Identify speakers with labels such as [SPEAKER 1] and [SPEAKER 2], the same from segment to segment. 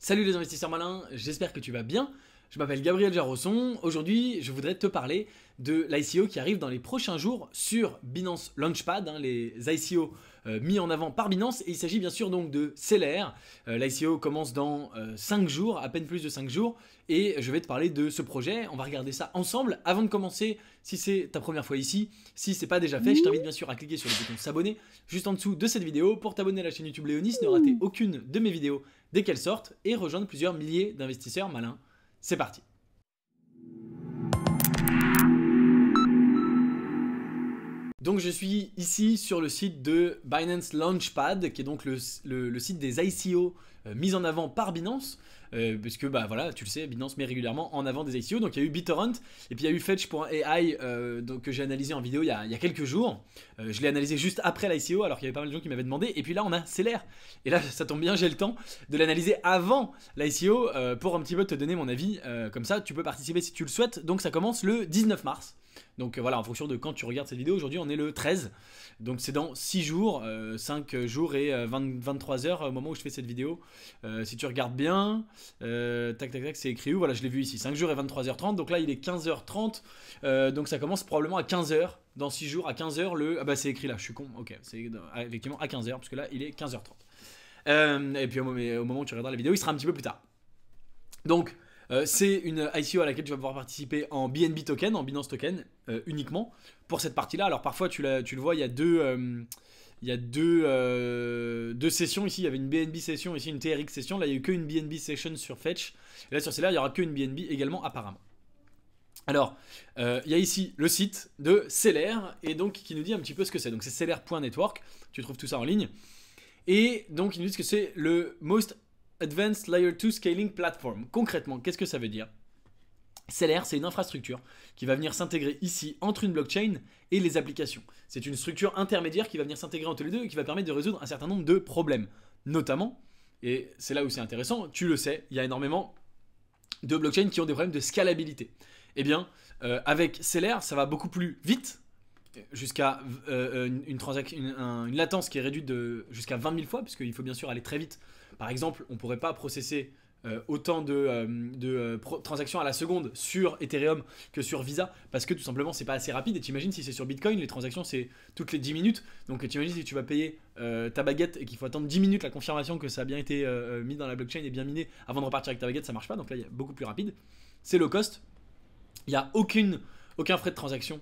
[SPEAKER 1] Salut les investisseurs malins, j'espère que tu vas bien. Je m'appelle Gabriel Jarosson. Aujourd'hui, je voudrais te parler de l'ICO qui arrive dans les prochains jours sur Binance Launchpad, hein, les ICO euh, mis en avant par Binance. Et il s'agit bien sûr donc de Celer. Euh, L'ICO commence dans 5 euh, jours, à peine plus de 5 jours. Et je vais te parler de ce projet. On va regarder ça ensemble. Avant de commencer, si c'est ta première fois ici, si c'est pas déjà fait, je t'invite bien sûr à cliquer sur le bouton s'abonner juste en dessous de cette vidéo pour t'abonner à la chaîne YouTube Léonis, ne rater aucune de mes vidéos dès qu'elles sortent et rejoindre plusieurs milliers d'investisseurs malins. C'est parti Donc je suis ici sur le site de Binance Launchpad, qui est donc le, site des ICO euh, mis en avant par Binance. Euh, parce que bah voilà, tu le sais, Binance met régulièrement en avant des ICO. Donc il y a eu BitTorrent et puis il y a eu Fetch.ai euh, donc, que j'ai analysé en vidéo il y a, quelques jours. je l'ai analysé juste après l'ICO alors qu'il y avait pas mal de gens qui m'avaient demandé. Et puis là on a Celer. Et là ça tombe bien, j'ai le temps de l'analyser avant l'ICO pour un petit peu te donner mon avis. comme ça tu peux participer si tu le souhaites. Donc ça commence le 19 mars. Donc euh, voilà, en fonction de quand tu regardes cette vidéo, aujourd'hui on est le 13. Donc c'est dans 6 jours, 5 euh, jours et 23 euh, heures au moment où je fais cette vidéo. si tu regardes bien, tac tac tac, c'est écrit où Voilà, je l'ai vu ici, 5 jours et 23h30. Donc là il est 15h30. donc ça commence probablement à 15h dans 6 jours à 15h le... Ah bah c'est écrit là, je suis con, ok, c'est effectivement à 15h, parce que là il est 15h30. et puis au moment, où tu regarderas la vidéo, il sera un petit peu plus tard. Donc euh, c'est une ICO à laquelle tu vas pouvoir participer en BNB token, en Binance token, euh, uniquement pour cette partie-là. Alors parfois, tu, le vois, il y a deux, euh, il y deux, sessions ici. Il y avait une BNB session, ici une TRX session. Là, il n'y a eu qu'une BNB session sur Fetch. là, sur celle il n'y aura qu'une BNB également, apparemment. Alors, il y a ici le site de Celer, et donc qui nous dit un petit peu ce que c'est. Donc c'est celer.network, tu trouves tout ça en ligne. Et donc ils nous disent que c'est le most Advanced Layer 2 Scaling Platform. Concrètement, qu'est-ce que ça veut dire CLR, c'est une infrastructure qui va venir s'intégrer ici entre une blockchain et les applications. C'est une structure intermédiaire qui va venir s'intégrer entre les deux et qui va permettre de résoudre un certain nombre de problèmes. Notamment, et c'est là où c'est intéressant, tu le sais, il y a énormément de blockchains qui ont des problèmes de scalabilité. Eh bien, euh, avec CLR, ça va beaucoup plus vite, jusqu'à euh, euh, une, une, latence qui est réduite de jusqu'à 20 000 fois, puisqu'il faut bien sûr aller très vite par exemple, on ne pourrait pas processer euh, autant de, euh, euh, transactions à la seconde sur Ethereum que sur Visa parce que tout simplement c'est pas assez rapide et tu imagines si c'est sur Bitcoin les transactions c'est toutes les 10 minutes donc tu imagines si tu vas payer ta baguette et qu'il faut attendre 10 minutes la confirmation que ça a bien été mis dans la blockchain et bien miné avant de repartir avec ta baguette ça marche pas donc là il y a beaucoup plus rapide c'est low cost il n'y a aucune, aucun frais de transaction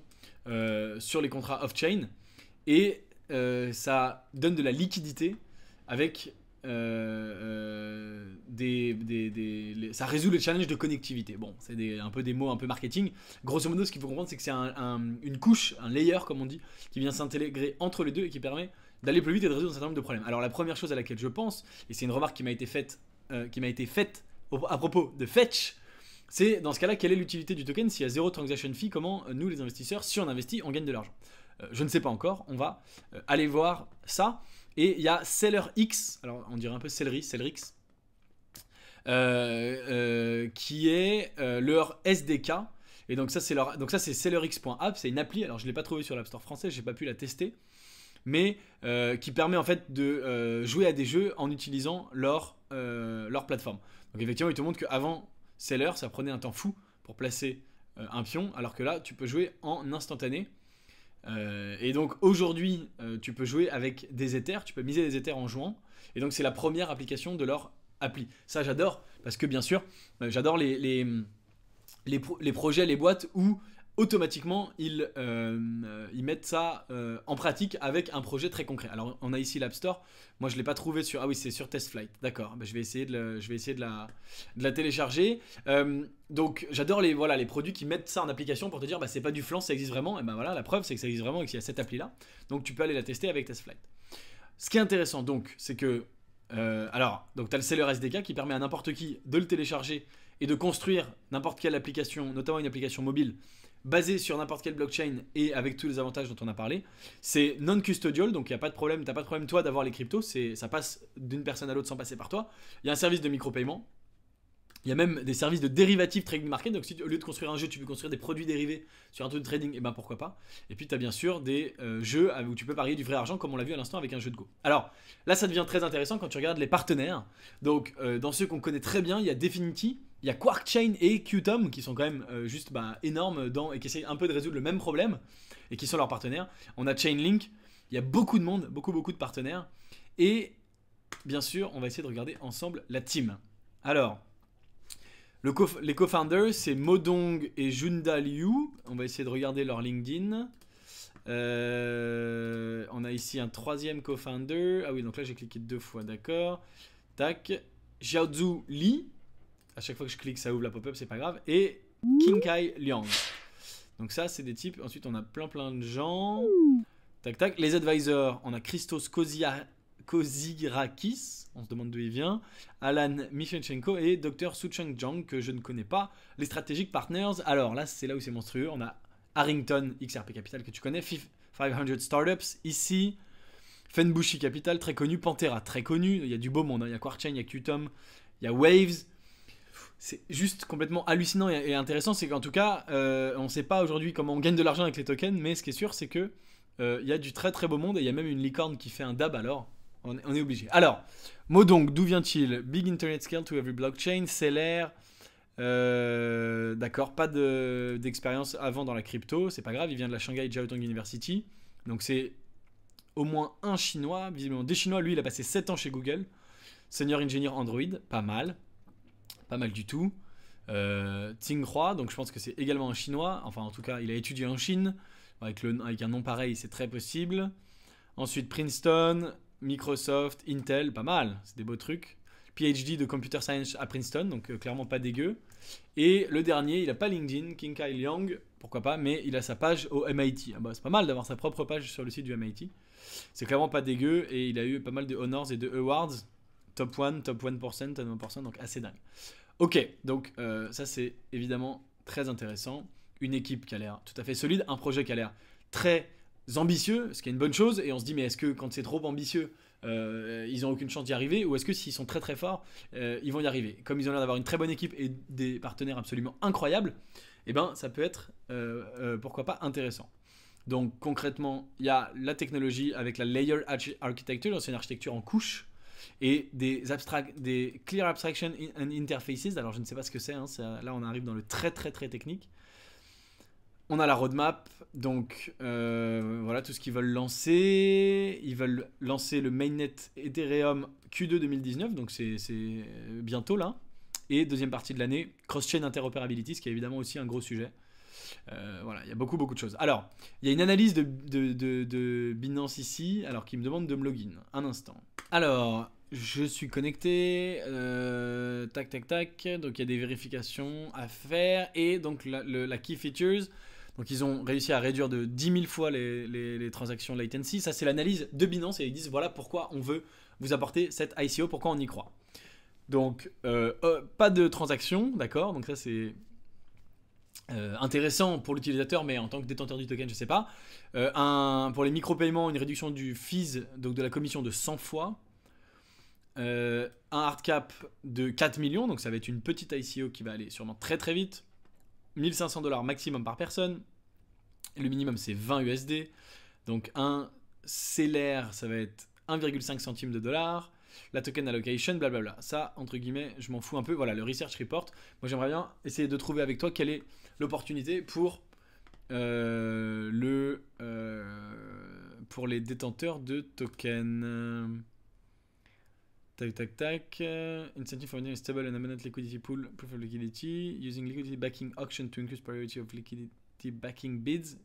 [SPEAKER 1] sur les contrats off-chain et ça donne de la liquidité avec euh, euh, ça résout le challenge de connectivité. Bon, c'est un peu des mots un peu marketing. Grosso modo, ce qu'il faut comprendre, c'est que c'est une couche, un layer, comme on dit, qui vient s'intégrer entre les deux et qui permet d'aller plus vite et de résoudre un certain nombre de problèmes. Alors la première chose à laquelle je pense, et c'est une remarque qui m'a été faite, euh, qui m'a été faite à propos de Fetch, c'est dans ce cas-là, quelle est l'utilité du token s'il y a zéro transaction fee Comment nous, les investisseurs, si on investit, on gagne de l'argent Je ne sais pas encore. On va aller voir ça. Et il y a Seller X, alors on dirait un peu Celery, Seller X, euh, euh, qui est euh, leur SDK. Et donc ça c'est leur, donc ça c'est sellerx.app, c'est une appli. Alors je ne l'ai pas trouvé sur l'App Store français, je n'ai pas pu la tester, mais qui permet en fait de jouer à des jeux en utilisant leur leur plateforme. Donc effectivement, il te montre qu'avant seller, ça prenait un temps fou pour placer un pion, alors que là, tu peux jouer en instantané euh, et donc aujourd'hui, euh, tu peux jouer avec des éthers, tu peux miser des éthers en jouant. Et donc c'est la première application de leur appli. Ça j'adore, parce que bien sûr, euh, j'adore les, les, les projets, les boîtes où automatiquement, euh, ils, mettent ça euh, en pratique avec un projet très concret. Alors, on a ici l'App Store. Moi, je ne l'ai pas trouvé sur... Ah oui, c'est sur TestFlight. D'accord. Ben, je vais essayer de, le... je vais essayer de, la, de la télécharger. Euh, donc, j'adore les, voilà, les produits qui mettent ça en application pour te dire, bah, c'est pas du flan, ça existe vraiment. Et ben voilà, la preuve, c'est que ça existe vraiment et qu'il y a cette appli-là. Donc, tu peux aller la tester avec TestFlight. Ce qui est intéressant, donc, c'est que... alors, donc, tu as le Seller SDK qui permet à n'importe qui de le télécharger et de construire n'importe quelle application, notamment une application mobile, basé sur n'importe quelle blockchain et avec tous les avantages dont on a parlé. C'est non custodial, donc il n'y a pas de problème, t'as pas de problème toi d'avoir les cryptos, c'est ça passe d'une personne à l'autre sans passer par toi. Il y a un service de micro-paiement. Il y a même des services de dérivatives trading market. Donc, si au lieu de construire un jeu, tu peux construire des produits dérivés sur un truc de trading, et eh ben pourquoi pas. Et puis, tu as bien sûr des euh, jeux où tu peux parier du vrai argent, comme on l'a vu à l'instant avec un jeu de Go. Alors, là, ça devient très intéressant quand tu regardes les partenaires. Donc, euh, dans ceux qu'on connaît très bien, il y a Definity, il y a Quarkchain et Qtom qui sont quand même euh, juste ben, énormes dans, et qui essayent un peu de résoudre le même problème et qui sont leurs partenaires. On a Chainlink, il y a beaucoup de monde, beaucoup beaucoup de partenaires. Et bien sûr, on va essayer de regarder ensemble la team. Alors, le les co-founders, c'est Modong et Junda Liu. On va essayer de regarder leur LinkedIn. Euh, on a ici un troisième co-founder. Ah oui, donc là j'ai cliqué deux fois, d'accord. Tac. Xiaozu Li, à chaque fois que je clique, ça ouvre la pop-up, c'est pas grave. Et Kinkai Liang. Donc ça, c'est des types. Ensuite, on a plein plein de gens. Tac tac. Les advisors, on a Christos Kozia... Kozirakis, on se demande d'où il vient, Alan Michenchenko et Dr. Sucheng Jang, que je ne connais pas. Les Strategic Partners, alors là, c'est là où c'est monstrueux. On a Harrington, XRP Capital, que tu connais, 500 Startups, ici, Fenbushi Capital, très connu, Pantera, très connu. Il y a du beau monde, hein. il y a Quarchain, il y a Qtom, il y a Waves, c'est juste complètement hallucinant et, intéressant. C'est qu'en tout cas, euh, on ne sait pas aujourd'hui comment on gagne de l'argent avec les tokens, mais ce qui est sûr, c'est que euh, il y a du très très beau monde et il y a même une licorne qui fait un dab alors. On est, obligé. Alors, mot donc, d'où vient-il Big Internet Scale to Every Blockchain, Seller. Euh, d'accord, pas d'expérience avant dans la crypto, c'est pas grave, il vient de la Shanghai Jiaotong University. Donc c'est au moins un Chinois, visiblement des Chinois. Lui, il a passé 7 ans chez Google. Senior ingénieur Android, pas mal pas mal du tout. Euh, Tsinghua, donc je pense que c'est également un chinois, enfin en tout cas il a étudié en Chine, avec, un nom pareil c'est très possible. Ensuite Princeton, Microsoft, Intel, pas mal, c'est des beaux trucs. PhD de Computer Science à Princeton, donc euh, clairement pas dégueu. Et le dernier, il a pas LinkedIn, King Kai Liang, pourquoi pas, mais il a sa page au MIT. Ah bah, c'est pas mal d'avoir sa propre page sur le site du MIT. C'est clairement pas dégueu et il a eu pas mal de honors et de awards top 1, top 1%, top 1%, donc assez dingue. Ok, donc euh, ça c'est évidemment très intéressant. Une équipe qui a l'air tout à fait solide, un projet qui a l'air très ambitieux, ce qui est une bonne chose, et on se dit mais est-ce que quand c'est trop ambitieux, euh, ils n'ont aucune chance d'y arriver, ou est-ce que s'ils sont très très forts, euh, ils vont y arriver Comme ils ont l'air d'avoir une très bonne équipe et des partenaires absolument incroyables, eh ben ça peut être, pourquoi pas, intéressant. Donc concrètement, il y a la technologie avec la Layer Architecture, c'est une architecture en couche et des, abstract, des Clear Abstraction and Interfaces. Alors, je ne sais pas ce que hein, c'est. là, on arrive dans le très, très, très technique. On a la roadmap, donc euh, voilà tout ce qu'ils veulent lancer. Ils veulent lancer le mainnet Ethereum Q2 2019, donc c'est euh, bientôt là. Et deuxième partie de l'année, cross-chain interoperability, ce qui est évidemment aussi un gros sujet. Euh, voilà, il y a beaucoup, beaucoup de choses. Alors, il y a une analyse de, de, de, Binance ici, alors qui me demande de me login. Un instant. Alors, je suis connecté. Euh, tac, tac, tac. Donc, il y a des vérifications à faire. Et donc, la, key features. Donc ils ont réussi à réduire de 10 000 fois les, les, les transactions latency. Ça, c'est l'analyse de Binance et ils disent voilà pourquoi on veut vous apporter cette ICO, pourquoi on y croit. Donc, euh, pas de transaction, d'accord Donc ça, c'est euh, intéressant pour l'utilisateur, mais en tant que détenteur du token, je sais pas. Euh, un, pour les micro-paiements, une réduction du fees, donc de la commission de 100 fois. Euh, un hard cap de 4 millions, donc ça va être une petite ICO qui va aller sûrement très très vite. 1500 dollars maximum par personne. Le minimum c'est 20 USD. Donc un CLR, ça va être 1,5 centime de dollars, La token allocation, blablabla. Ça, entre guillemets, je m'en fous un peu. Voilà, le research report. Moi j'aimerais bien essayer de trouver avec toi quel est l'opportunité pour euh, le euh, pour les détenteurs de tokens. Tac tac tac. incentive for a stable and permanent liquidity pool, proof of liquidity, using liquidity backing auction to increase priority of liquidity backing bids.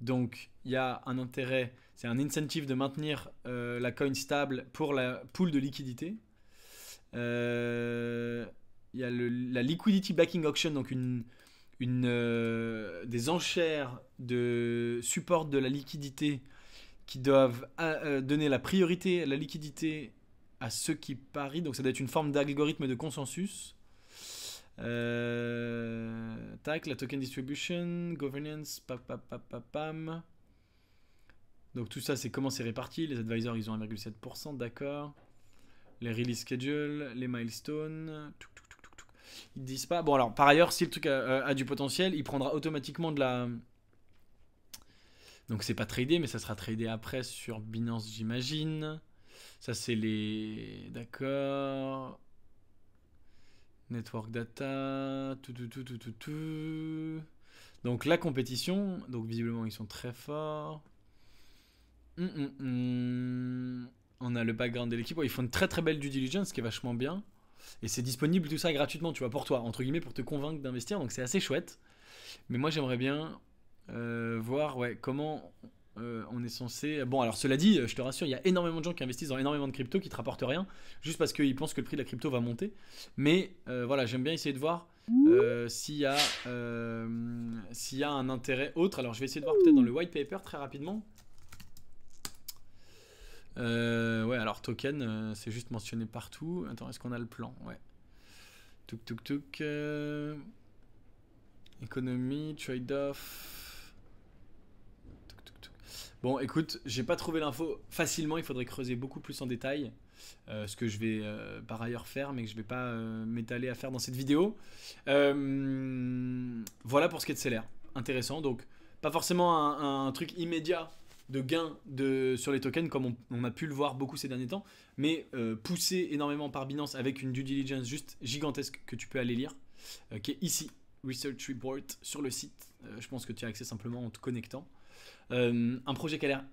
[SPEAKER 1] Donc il y a un intérêt, c'est un incentive de maintenir euh, la coin stable pour la pool de liquidité. Euh, il y a le, la liquidity backing auction, donc une, une, euh, des enchères de support de la liquidité qui doivent euh, euh, donner la priorité à la liquidité à ceux qui parient. Donc ça doit être une forme d'algorithme de consensus. tac, la token distribution, governance, pam, Donc tout ça, c'est comment c'est réparti. Les advisors, ils ont 1,7%, d'accord. Les release schedule, les milestones. Tout ils disent pas. Bon, alors, par ailleurs, si le truc a, du potentiel, il prendra automatiquement de la. Donc, c'est pas tradé, mais ça sera tradé après sur Binance, j'imagine. Ça, c'est les. D'accord. Network data. Tout, tout, tout, tout, tout, Donc, la compétition. Donc, visiblement, ils sont très forts. Hum, hum, hum. On a le background de l'équipe. ils font une très très belle due diligence, ce qui est vachement bien. Et c'est disponible tout ça gratuitement, tu vois, pour toi, entre guillemets, pour te convaincre d'investir. Donc c'est assez chouette. Mais moi, j'aimerais bien euh, voir ouais, comment euh, on est censé. Bon, alors cela dit, je te rassure, il y a énormément de gens qui investissent dans énormément de crypto qui te rapportent rien, juste parce qu'ils pensent que le prix de la crypto va monter. Mais euh, voilà, j'aime bien essayer de voir s'il y, s'il y a un intérêt autre. Alors je vais essayer de voir peut-être dans le white paper très rapidement. Euh, ouais, alors token, euh, c'est juste mentionné partout. Attends, est-ce qu'on a le plan Ouais. Touk, touk, touk. Euh, économie, trade-off. Bon, écoute, j'ai pas trouvé l'info facilement. Il faudrait creuser beaucoup plus en détail. ce que je vais par ailleurs faire, mais que je vais pas m'étaler à faire dans cette vidéo. voilà pour ce qui est de Celer, Intéressant, donc pas forcément un truc immédiat de gains de, sur les tokens, comme on, a pu le voir beaucoup ces derniers temps, mais euh, poussé énormément par Binance avec une due diligence juste gigantesque que tu peux aller lire, euh, qui est ici, Research Report, sur le site. Euh, je pense que tu as accès simplement en te connectant. un projet qui a l'air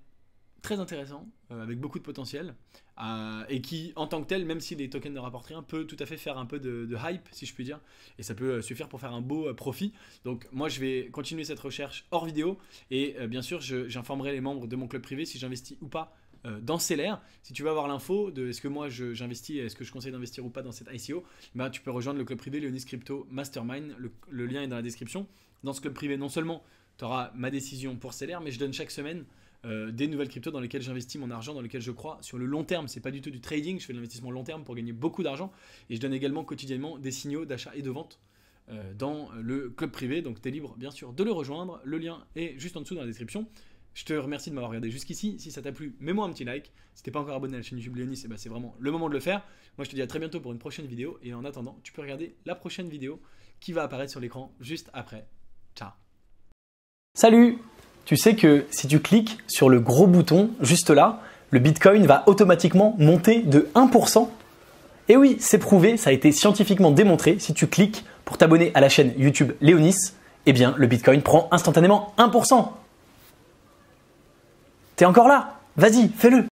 [SPEAKER 1] très intéressant, euh, avec beaucoup de potentiel, euh, et qui, en tant que tel, même si les tokens ne rapportent rien, peut tout à fait faire un peu de, hype, si je puis dire, et ça peut euh, suffire pour faire un beau profit. Donc moi, je vais continuer cette recherche hors vidéo, et bien sûr, j'informerai les membres de mon club privé si j'investis ou pas dans Celer. Si tu veux avoir l'info de est-ce que moi j'investis, est-ce que je conseille d'investir ou pas dans cette ICO, ben bah, tu peux rejoindre le club privé Leonis Crypto Mastermind, le, lien est dans la description. Dans ce club privé, non seulement tu auras ma décision pour Celer, mais je donne chaque semaine euh, des nouvelles cryptos dans lesquelles j'investis mon argent, dans lesquelles je crois sur le long terme. C'est pas du tout du trading, je fais de l'investissement long terme pour gagner beaucoup d'argent et je donne également quotidiennement des signaux d'achat et de vente euh, dans le club privé. Donc tu es libre bien sûr de le rejoindre. Le lien est juste en dessous dans la description. Je te remercie de m'avoir regardé jusqu'ici. Si ça t'a plu, mets-moi un petit like. Si t'es pas encore abonné à la chaîne YouTube Léonis, eh ben, c'est vraiment le moment de le faire. Moi, je te dis à très bientôt pour une prochaine vidéo. Et en attendant, tu peux regarder la prochaine vidéo qui va apparaître sur l'écran juste après. Ciao. Salut tu sais que si tu cliques sur le gros bouton juste là, le Bitcoin va automatiquement monter de 1%. Et oui, c'est prouvé, ça a été scientifiquement démontré. Si tu cliques pour t'abonner à la chaîne YouTube Léonis, eh bien le Bitcoin prend instantanément 1%. T'es encore là Vas-y, fais-le